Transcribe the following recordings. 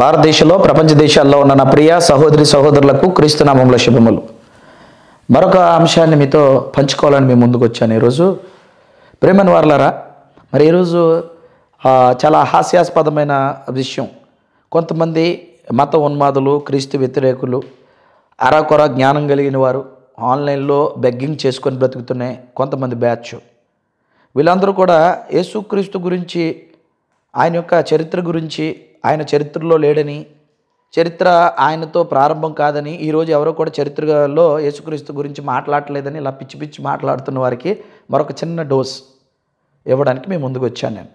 భారతదేశంలో ప్రపంచ దేశాల్లో ఉన్న నా ప్రియ సహోదరి సహోదరులకు క్రీస్తునామంలో శుభములు మరొక అంశాన్ని మీతో పంచుకోవాలని మేము ముందుకు వచ్చాను ఈరోజు ప్రేమన్ వార్లరా మరి ఈరోజు చాలా హాస్యాస్పదమైన విషయం కొంతమంది మత ఉన్మాదులు క్రీస్తు వ్యతిరేకులు అరకొర జ్ఞానం కలిగిన వారు ఆన్లైన్లో బెగ్గింగ్ చేసుకొని బ్రతుకుతున్నాయి కొంతమంది బ్యాచ్ వీళ్ళందరూ కూడా యేసుక్రీస్తు గురించి ఆయన యొక్క చరిత్ర గురించి ఆయన చరిత్రలో లేడని చరిత్ర ఆయనతో ప్రారంభం కాదని ఈరోజు ఎవరో కూడా చరిత్రలో యేసుక్రీస్తు గురించి మాట్లాడలేదని ఇలా పిచ్చి పిచ్చి మాట్లాడుతున్న వారికి మరొక చిన్న డోస్ ఇవ్వడానికి మేము ముందుకు వచ్చాను నేను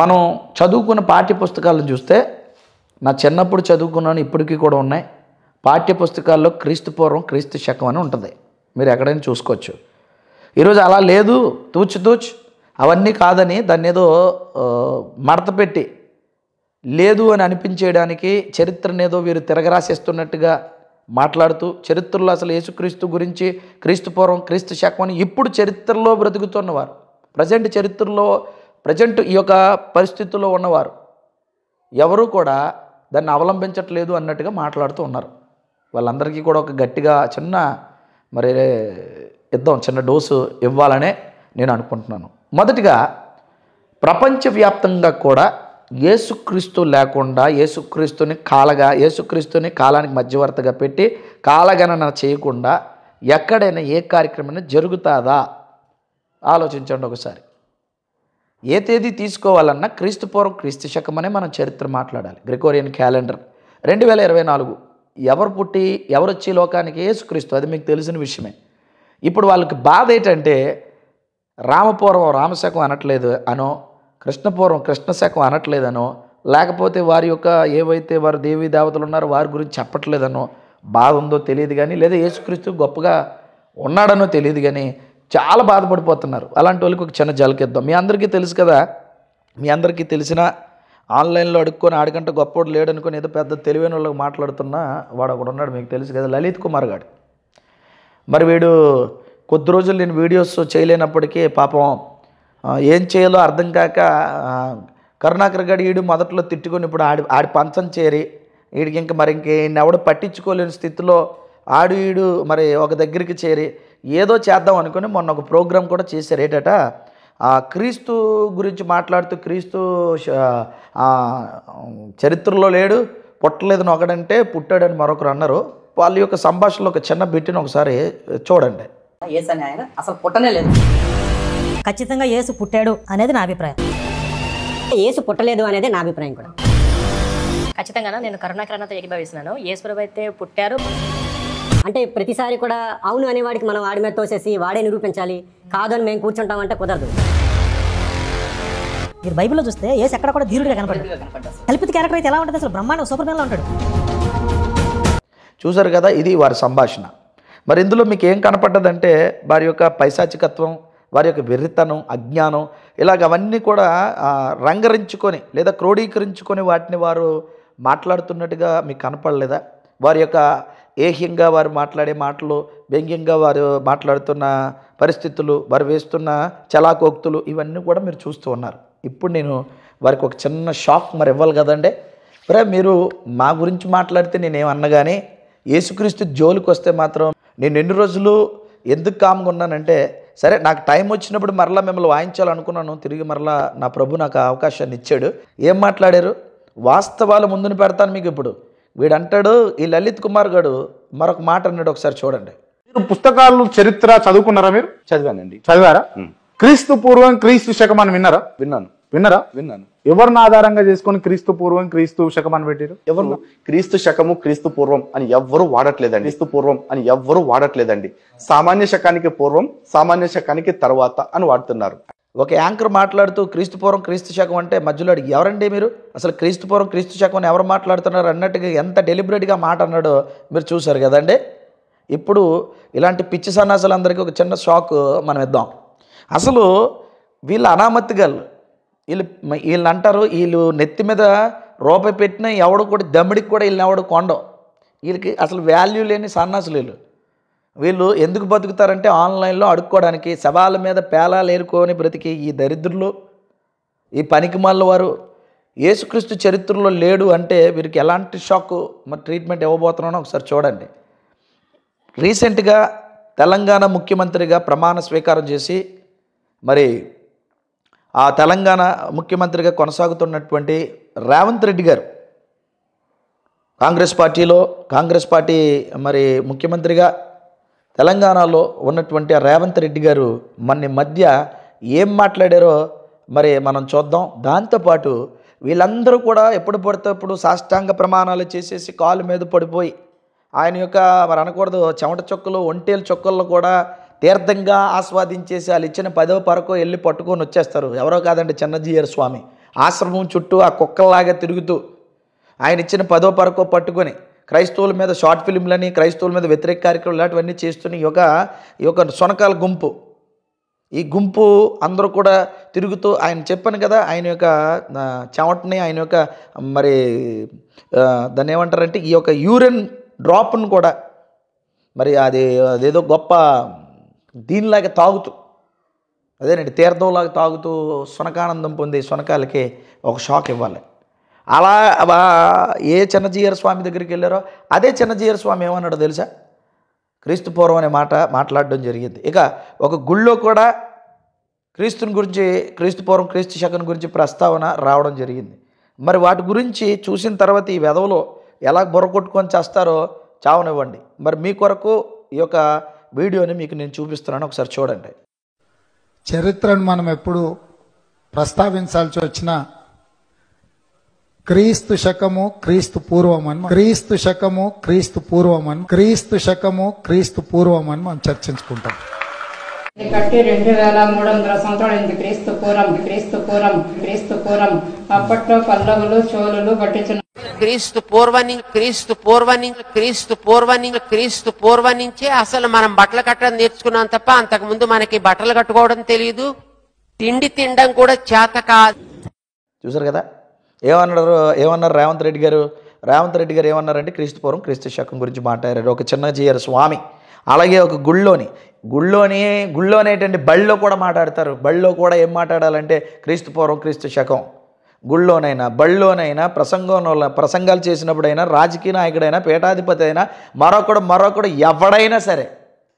మనం చదువుకున్న పాఠ్య పుస్తకాలను చూస్తే నా చిన్నప్పుడు చదువుకున్నాను ఇప్పటికీ కూడా ఉన్నాయి పాఠ్య పుస్తకాల్లో క్రీస్తు పూర్వం క్రీస్తు శకం అని ఉంటుంది మీరు ఎక్కడైనా చూసుకోవచ్చు ఈరోజు అలా లేదు తూచి తూచ్ అవన్నీ కాదని దాన్ని ఏదో మడత పెట్టి లేదు అని అనిపించేయడానికి చరిత్రనేదో వీరు తిరగరాసేస్తున్నట్టుగా మాట్లాడుతూ చరిత్రలో అసలు యేసుక్రీస్తు గురించి క్రీస్తు పూర్వం క్రీస్తు శకం ఇప్పుడు చరిత్రలో బ్రతుకుతున్నవారు ప్రజెంట్ చరిత్రలో ప్రజెంట్ ఈ యొక్క పరిస్థితుల్లో ఉన్నవారు ఎవరు కూడా దాన్ని అవలంబించట్లేదు అన్నట్టుగా మాట్లాడుతూ ఉన్నారు వాళ్ళందరికీ కూడా ఒక గట్టిగా చిన్న మరి ఇద్దాం చిన్న డోసు ఇవ్వాలనే నేను అనుకుంటున్నాను మొదటిగా ప్రపంచవ్యాప్తంగా కూడా యేసుక్రీస్తు లేకుండా యేసుక్రీస్తుని కాలగా యేసుక్రీస్తుని కాలానికి మధ్యవర్తగా పెట్టి కాలగణన చేయకుండా ఎక్కడైనా ఏ కార్యక్రమం జరుగుతుందా ఆలోచించండి ఒకసారి ఏ తేదీ తీసుకోవాలన్నా క్రీస్తు పూర్వం క్రీస్తు శకమనే మనం చరిత్ర మాట్లాడాలి గ్రికోరియన్ క్యాలెండర్ రెండు వేల ఇరవై నాలుగు ఎవరు పుట్టి ఎవరు వచ్చి లోకానికి యేసుక్రీస్తు అది మీకు తెలిసిన విషయమే ఇప్పుడు వాళ్ళకి బాధ ఏంటంటే రామపూర్వం రామశకం అనట్లేదు అనో కృష్ణపూర్వం కృష్ణశాఖం అనట్లేదనో లేకపోతే వారి యొక్క ఏవైతే వారు దేవీ దేవతలు ఉన్నారో వారి గురించి చెప్పట్లేదనో బాధ ఉందో తెలియదు కానీ లేదా యేసుక్రీస్తు గొప్పగా ఉన్నాడనో తెలియదు కానీ చాలా బాధపడిపోతున్నారు అలాంటి వాళ్ళకి ఒక చిన్న జలకిద్దాం మీ అందరికీ తెలుసు కదా మీ అందరికీ తెలిసిన ఆన్లైన్లో అడుక్కొని ఆడికంటే గొప్పోడు లేడనుకొని ఏదో పెద్ద తెలివైన వాళ్ళకి మాట్లాడుతున్నా వాడు ఒకడు ఉన్నాడు మీకు తెలుసు కదా లలిత్ కుమార్ గారు మరి వీడు కొద్ది రోజులు నేను వీడియోస్ చేయలేనప్పటికీ పాపం ఏం చేయాలో అర్థం కాక కరుణాకర్ గడి ఈడు మొదట్లో తిట్టుకొని ఇప్పుడు ఆడి ఆడి పంచం చేరి వీడికి ఇంకా మరి ఇంక ఎవడు పట్టించుకోలేని స్థితిలో ఆడు ఈడు మరి ఒక దగ్గరికి చేరి ఏదో చేద్దాం అనుకుని మొన్న ఒక ప్రోగ్రాం కూడా చేశారు ఏటట ఆ క్రీస్తు గురించి మాట్లాడుతూ క్రీస్తు చరిత్రలో లేడు పుట్టలేదని ఒకడంటే పుట్టాడని మరొకరు అన్నారు వాళ్ళ యొక్క సంభాషణలో ఒక చిన్న బిట్టిని ఒకసారి చూడండి ఆయన అసలు పుట్టనే లేదు ఖచ్చితంగా యేసు పుట్టాడు అనేది నా అభిప్రాయం యేసు పుట్టలేదు అనేది నా అభిప్రాయం కూడా ఖచ్చితంగా నేను కరుణాకరణతో ఏకీభవిస్తున్నాను యేసుప్రభు అయితే పుట్టారు అంటే ప్రతిసారి కూడా అవును అనేవాడికి మనం వాడి మీద తోసేసి వాడే నిరూపించాలి కాదని మేము కూర్చుంటామంటే కుదరదు మీరు బైబిల్లో చూస్తే ఏసు ఎక్కడ కూడా ధీరుడిగా కనపడదు కల్పిత క్యారెక్టర్ అయితే ఎలా ఉంటుంది అసలు బ్రహ్మాండం సూపర్ మ్యాన్లో ఉంటాడు చూసారు కదా ఇది వారి సంభాషణ మరి ఇందులో మీకు ఏం కనపడ్డదంటే వారి యొక్క పైశాచికత్వం వారి యొక్క వెర్రితనం అజ్ఞానం ఇలాగ అవన్నీ కూడా రంగరించుకొని లేదా క్రోడీకరించుకొని వాటిని వారు మాట్లాడుతున్నట్టుగా మీకు కనపడలేదా వారి యొక్క ఏహ్యంగా వారు మాట్లాడే మాటలు వ్యంగ్యంగా వారు మాట్లాడుతున్న పరిస్థితులు వారు వేస్తున్న చలాకోక్తులు ఇవన్నీ కూడా మీరు చూస్తూ ఉన్నారు ఇప్పుడు నేను వారికి ఒక చిన్న షాక్ మరి ఇవ్వాలి కదండి రే మీరు మా గురించి మాట్లాడితే నేనేమన్నగానే యేసుక్రీస్తు జోలికి వస్తే మాత్రం నేను ఎన్ని రోజులు ఎందుకు కామ్గా ఉన్నానంటే సరే నాకు టైం వచ్చినప్పుడు మరలా మిమ్మల్ని వాయించాలనుకున్నాను తిరిగి మరలా నా ప్రభు నాకు అవకాశాన్ని ఇచ్చాడు ఏం మాట్లాడారు వాస్తవాలు ముందుని పెడతాను మీకు ఇప్పుడు వీడంటాడు అంటాడు ఈ లలిత్ కుమార్ గారు మరొక మాట అన్నాడు ఒకసారి చూడండి మీరు పుస్తకాలు చరిత్ర చదువుకున్నారా మీరు చదివానండి చదివారా క్రీస్తు పూర్వం క్రీస్తు శకం అని విన్నారా విన్నాను విన్నారా విన్నాను ఎవరిని ఆధారంగా చేసుకుని క్రీస్తు పూర్వం క్రీస్తు శకం అని పెట్టారు ఎవరు క్రీస్తు శకము క్రీస్తు పూర్వం అని ఎవ్వరూ వాడట్లేదండి క్రీస్తు పూర్వం అని ఎవ్వరు వాడట్లేదండి సామాన్య శకానికి పూర్వం సామాన్య శకానికి తర్వాత అని వాడుతున్నారు ఒక యాంకర్ మాట్లాడుతూ క్రీస్తు పూర్వం క్రీస్తు శకం అంటే మధ్యలో అడిగి ఎవరండి మీరు అసలు క్రీస్తు పూర్వం క్రీస్తు శకం అని ఎవరు మాట్లాడుతున్నారు అన్నట్టుగా ఎంత డెలిబరేట్గా మాట అన్నాడో మీరు చూశారు కదండి ఇప్పుడు ఇలాంటి పిచ్చి అందరికీ ఒక చిన్న షాక్ మనం ఇద్దాం అసలు వీళ్ళు అనామతిగాళ్ళు వీళ్ళు వీళ్ళు అంటారు వీళ్ళు నెత్తి మీద రూపాయి పెట్టిన ఎవడు కూడా దమ్మిడికి కూడా వీళ్ళని ఎవడు కొండవు వీళ్ళకి అసలు వాల్యూ లేని సన్నాసులు వీళ్ళు వీళ్ళు ఎందుకు బతుకుతారంటే ఆన్లైన్లో అడుక్కోవడానికి శవాల మీద పేలాలు ఏరుకోని బ్రతికి ఈ దరిద్రులు ఈ పనికిమాల వారు యేసుక్రీస్తు చరిత్రలో లేడు అంటే వీరికి ఎలాంటి షాక్ మరి ట్రీట్మెంట్ ఇవ్వబోతున్నానో ఒకసారి చూడండి రీసెంట్గా తెలంగాణ ముఖ్యమంత్రిగా ప్రమాణ స్వీకారం చేసి మరి ఆ తెలంగాణ ముఖ్యమంత్రిగా కొనసాగుతున్నటువంటి రేవంత్ రెడ్డి గారు కాంగ్రెస్ పార్టీలో కాంగ్రెస్ పార్టీ మరి ముఖ్యమంత్రిగా తెలంగాణలో ఉన్నటువంటి రేవంత్ రెడ్డి గారు మన మధ్య ఏం మాట్లాడారో మరి మనం చూద్దాం దాంతోపాటు వీళ్ళందరూ కూడా ఎప్పుడు పడితే అప్పుడు సాష్టాంగ ప్రమాణాలు చేసేసి కాలు మీద పడిపోయి ఆయన యొక్క మరి అనకూడదు చెమట చొక్కలు ఒంటేలు చొక్కల్లో కూడా తీర్థంగా ఆస్వాదించేసి వాళ్ళు ఇచ్చిన పదో పరకో వెళ్ళి పట్టుకొని వచ్చేస్తారు ఎవరో కాదండి చిన్నజీయర్ స్వామి ఆశ్రమం చుట్టూ ఆ కుక్కలాగా తిరుగుతూ ఆయన ఇచ్చిన పదో పరకో పట్టుకొని క్రైస్తవుల మీద షార్ట్ ఫిల్మ్లని క్రైస్తవుల మీద వ్యతిరేక కార్యక్రమాలు ఇలాంటివన్నీ చేస్తున్న యొక్క ఈ యొక్క సొనకాల గుంపు ఈ గుంపు అందరూ కూడా తిరుగుతూ ఆయన చెప్పాను కదా ఆయన యొక్క చెమటని ఆయన యొక్క మరి దాన్ని ఏమంటారంటే ఈ యొక్క యూరిన్ డ్రాప్ను కూడా మరి అది అదేదో గొప్ప దీనిలాగా తాగుతూ అదేనండి తీర్థంలాగా తాగుతూ సునకానందం పొందే సునకాలకి ఒక షాక్ ఇవ్వాలి అలా ఏ చిన్నజీయర స్వామి దగ్గరికి వెళ్ళారో అదే చిన్నజీయర స్వామి ఏమన్నాడో తెలుసా క్రీస్తు పూర్వం అనే మాట మాట్లాడడం జరిగింది ఇక ఒక గుళ్ళో కూడా క్రీస్తుని గురించి క్రీస్తు పూర్వం క్రీస్తు శకం గురించి ప్రస్తావన రావడం జరిగింది మరి వాటి గురించి చూసిన తర్వాత ఈ వెధవలో ఎలా బుర్ర కొట్టుకొని చేస్తారో చావనివ్వండి మరి మీ కొరకు ఈ యొక్క వీడియోని మీకు నేను చూపిస్తున్నాను ఒకసారి చూడండి చరిత్రను మనం ఎప్పుడు ప్రస్తావించాల్సి వచ్చిన క్రీస్తు శకము క్రీస్తు పూర్వమని క్రీస్తు శకము క్రీస్తు పూర్వమని క్రీస్తు శకము క్రీస్తు పూర్వమని మనం చర్చించుకుంటాం కట్టి రెండు వేల మూడు వందల సంవత్సరాలు క్రీస్తు పూరం క్రీస్తు పూరం క్రీస్తు పూరం అప్పట్లో పల్లవులు చోళులు పట్టించిన క్రీస్తు పూర్వని క్రీస్తు పూర్వని క్రీస్తు పూర్వని క్రీస్తు పూర్వనించే అసలు మనం బట్టలు కట్టడం నేర్చుకున్నాం తప్ప అంతకు ముందు మనకి బట్టలు కట్టుకోవడం తెలియదు తిండి తినడం కూడా చేత కాదు చూసారు కదా ఏమన్నారు ఏమన్నారు రేవంత్ రెడ్డి గారు రేవంత్ రెడ్డి గారు ఏమన్నారంటే క్రీస్తు పూర్వం క్రీస్తు శకం గురించి మాట్లాడారు ఒక చిన్న జీయర్ స్వామి అలాగే ఒక గుళ్ళోని గుళ్ళోని గుళ్ళోనేటండి బళ్ళో కూడా మాట్లాడతారు బళ్ళో కూడా ఏం మాట్లాడాలంటే క్రీస్తు పూర్వం క్రీస్తు శకం గుళ్ళోనైనా బళ్ళోనైనా ప్రసంగంలో ప్రసంగాలు చేసినప్పుడైనా రాజకీయ నాయకుడైనా పీఠాధిపతి అయినా మరొకడు మరొకడు ఎవడైనా సరే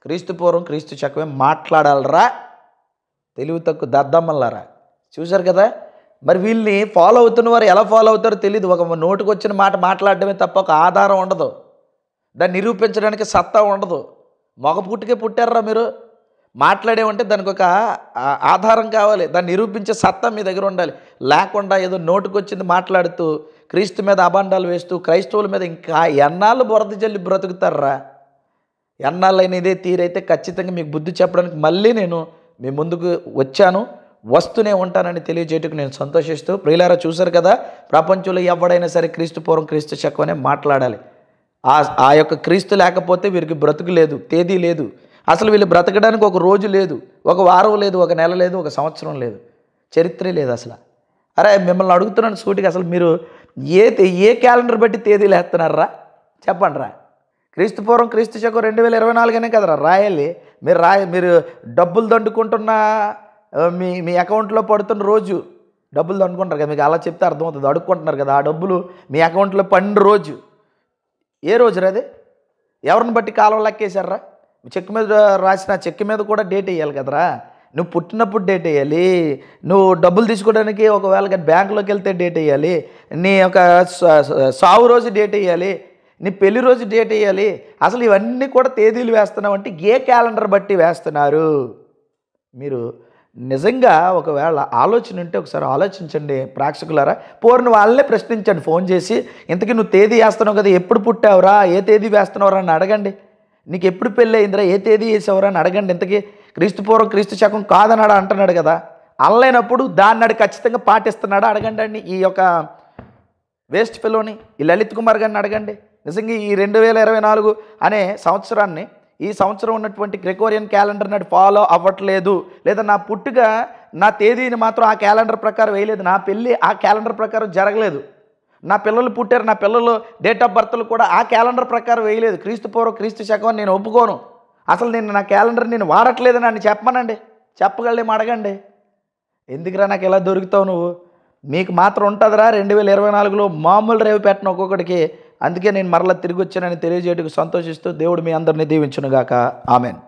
క్రీస్తు పూర్వం క్రీస్తు చక్కమే మాట్లాడాలరా తెలివి తక్కువ దద్దమ్మలరా చూశారు కదా మరి వీళ్ళని ఫాలో అవుతున్న వారు ఎలా ఫాలో అవుతారో తెలియదు ఒక నోటుకు వచ్చిన మాట మాట్లాడటమే తప్ప ఒక ఆధారం ఉండదు దాన్ని నిరూపించడానికి సత్తా ఉండదు మగ పుట్టుకే పుట్టారా మీరు మాట్లాడేమంటే దానికి ఒక ఆధారం కావాలి దాన్ని నిరూపించే సత్తా మీ దగ్గర ఉండాలి లేకుండా ఏదో నోటుకొచ్చింది మాట్లాడుతూ క్రీస్తు మీద అభాండాలు వేస్తూ క్రైస్తవుల మీద ఇంకా ఎన్నాళ్ళు బురద జల్లి బ్రతుకుతారా ఎన్నాళ్ళైన ఇదే తీరైతే ఖచ్చితంగా మీకు బుద్ధి చెప్పడానికి మళ్ళీ నేను మీ ముందుకు వచ్చాను వస్తూనే ఉంటానని తెలియజేయటకు నేను సంతోషిస్తూ ప్రియులారా చూశారు కదా ప్రపంచంలో ఎవడైనా సరే క్రీస్తు పూర్వం క్రీస్తు శకమనే మాట్లాడాలి ఆ యొక్క క్రీస్తు లేకపోతే వీరికి బ్రతుకు లేదు తేదీ లేదు అసలు వీళ్ళు బ్రతకడానికి ఒక రోజు లేదు ఒక వారం లేదు ఒక నెల లేదు ఒక సంవత్సరం లేదు చరిత్రే లేదు అసలు అరే మిమ్మల్ని అడుగుతున్నాను సూటికి అసలు మీరు ఏ ఏ క్యాలెండర్ బట్టి తేదీలు వేస్తున్నారా చెప్పండి రా క్రీస్తు పూర్వం క్రీస్తు శకం రెండు వేల ఇరవై నాలుగునే కదరా రాయాలి మీరు రాయ మీరు డబ్బులు దండుకుంటున్న మీ మీ అకౌంట్లో పడుతున్న రోజు డబ్బులు దండుకుంటారు కదా మీకు అలా చెప్తే అర్థమవుతుంది అడుక్కుంటున్నారు కదా ఆ డబ్బులు మీ అకౌంట్లో పండు రోజు ఏ రోజు రాదే ఎవరిని బట్టి కాలం లెక్కేశారా చెక్ మీద రాసిన చెక్ మీద కూడా డేట్ వేయాలి కదరా నువ్వు పుట్టినప్పుడు డేట్ వేయాలి నువ్వు డబ్బులు తీసుకోవడానికి ఒకవేళ కానీ బ్యాంకులోకి వెళ్తే డేట్ వేయాలి నీ యొక్క సావు రోజు డేట్ వేయాలి నీ పెళ్లి రోజు డేట్ వేయాలి అసలు ఇవన్నీ కూడా తేదీలు వేస్తున్నావు అంటే ఏ క్యాలెండర్ బట్టి వేస్తున్నారు మీరు నిజంగా ఒకవేళ ఆలోచన ఉంటే ఒకసారి ఆలోచించండి ప్రేక్షకులారా పోరిన వాళ్ళనే ప్రశ్నించండి ఫోన్ చేసి ఇంతకీ నువ్వు తేదీ వేస్తున్నావు కదా ఎప్పుడు పుట్టావురా ఏ తేదీ వేస్తున్నావురా అని అడగండి నీకు ఎప్పుడు పెళ్ళి అయిందిరా ఏ తేదీ వేసేవరా అని అడగండి ఇంతకీ క్రీస్తు పూర్వం క్రీస్తు శకం కాదన్నాడు అంటున్నాడు కదా అల్లైనప్పుడు దాన్ని అడిగి ఖచ్చితంగా పాటిస్తున్నాడా అడగండి అండి ఈ యొక్క వేస్ట్ ఫెలోని ఈ లలిత్ కుమార్ గారిని అడగండి నిజంగా ఈ రెండు వేల ఇరవై నాలుగు అనే సంవత్సరాన్ని ఈ సంవత్సరం ఉన్నటువంటి గ్రెకోరియన్ క్యాలెండర్ నాడు ఫాలో అవ్వట్లేదు లేదా నా పుట్టుక నా తేదీని మాత్రం ఆ క్యాలెండర్ ప్రకారం వేయలేదు నా పెళ్ళి ఆ క్యాలెండర్ ప్రకారం జరగలేదు నా పిల్లలు పుట్టారు నా పిల్లలు డేట్ ఆఫ్ బర్త్లు కూడా ఆ క్యాలెండర్ ప్రకారం వేయలేదు క్రీస్తు పూర్వం క్రీస్తు శకం నేను ఒప్పుకోను అసలు నేను నా క్యాలెండర్ నేను వాడట్లేదు నన్ను చెప్పమనండి చెప్పగలేము అడగండి ఎందుకురా నాకు ఎలా దొరుకుతావు నువ్వు మీకు మాత్రం ఉంటుందిరా రెండు వేల ఇరవై నాలుగులో మామూలు రేవు పెట్టిన ఒక్కొక్కడికి అందుకే నేను మరలా తిరిగి వచ్చానని తెలియజేయటకు సంతోషిస్తూ దేవుడు మీ అందరినీ దీవించునుగాక ఆమెన్